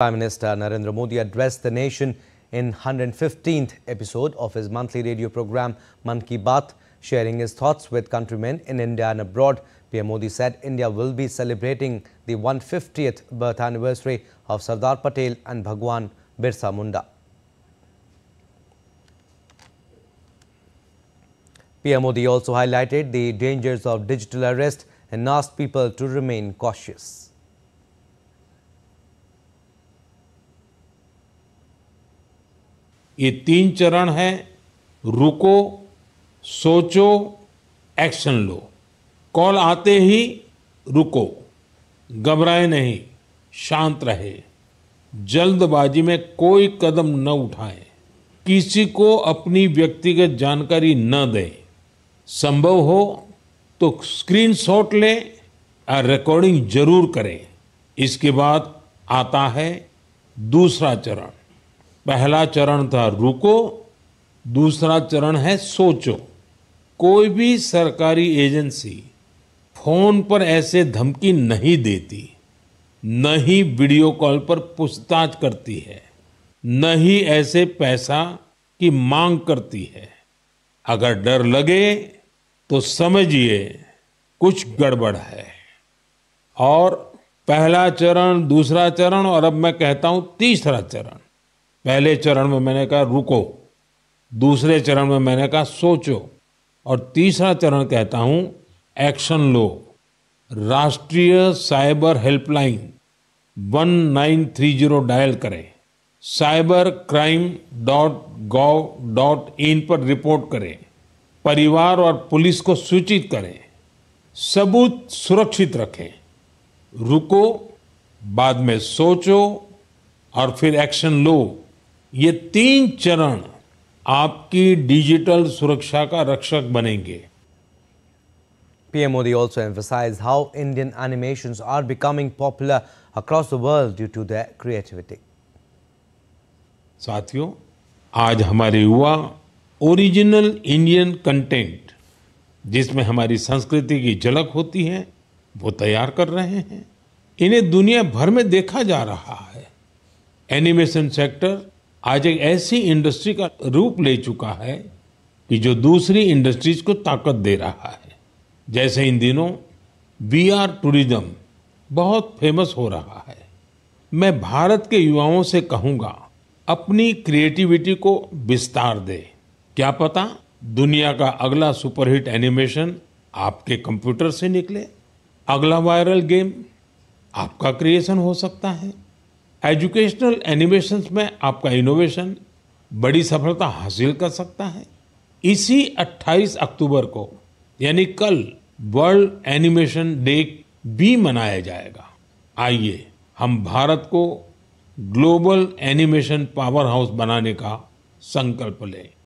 Prime Minister Narendra Modi addressed the nation in 115th episode of his monthly radio program Man Ki Baat, sharing his thoughts with countrymen in India and abroad. PM Modi said India will be celebrating the 150th birth anniversary of Sardar Patel and Bhagwan Birsa Munda. PM Modi also highlighted the dangers of digital arrest and asked people to remain cautious. ये तीन चरण हैं रुको सोचो action लो call आते ही रुको घबराए नहीं शांत रहे जल्दबाजी में कोई कदम न उठाएं किसी को अपनी व्यक्तिगत जानकारी न दें संभव हो तो स्क्रीनशॉट लें और रिकॉर्डिंग जरूर करें इसके बाद आता है दूसरा चरण पहला चरण था रुको दूसरा चरण है सोचो कोई भी सरकारी एजेंसी फोन पर ऐसे धमकी नहीं देती न ही वीडियो कॉल पर पूछताछ करती है न ही ऐसे पैसा की मांग करती है अगर डर लगे तो समझिए कुछ गड़बड़ है और पहला चरण दूसरा चरण और अब मैं कहता हूँ तीसरा चरण पहले चरण में मैंने कहा रुको दूसरे चरण में मैंने कहा सोचो और तीसरा चरण कहता हूँ एक्शन लो राष्ट्रीय साइबर हेल्पलाइन 1930 डायल करें cyber crime dot gov dot in पर रिपोर्ट करें परिवार और पुलिस को सूचित करें सबूत सुरक्षित रखें रुको बाद में सोचो और फिर एक्शन लो ये तीन चरण आपकी डिजिटल सुरक्षा का रक्षक बनेंगे PM Modi also emphasized how Indian animations are becoming popular across the world due to their creativity. साथियों आज हमारे युवा ओरिजिनल इंडियन कंटेंट जिसमें हमारी संस्कृति की झलक होती है वो तैयार कर रहे हैं इन्हें दुनिया भर में देखा जा रहा है एनिमेशन सेक्टर आज एक ऐसी इंडस्ट्री का रूप ले चुका है कि जो दूसरी इंडस्ट्रीज को ताकत दे रहा है जैसे इन दिनों वी आर टूरिज्म बहुत फेमस हो रहा है मैं भारत के युवाओं से कहूँगा अपनी क्रिएटिविटी को विस्तार दे क्या पता दुनिया का अगला सुपरहिट एनिमेशन आपके कंप्यूटर से निकले अगला वायरल गेम आपका क्रिएशन हो सकता है एजुकेशनल एनिमेशन में आपका इनोवेशन बड़ी सफलता हासिल कर सकता है इसी 28 अक्टूबर को यानी कल वर्ल्ड एनिमेशन डे भी मनाया जाएगा आइए हम भारत को ग्लोबल एनिमेशन पावर हाउस बनाने का संकल्प लें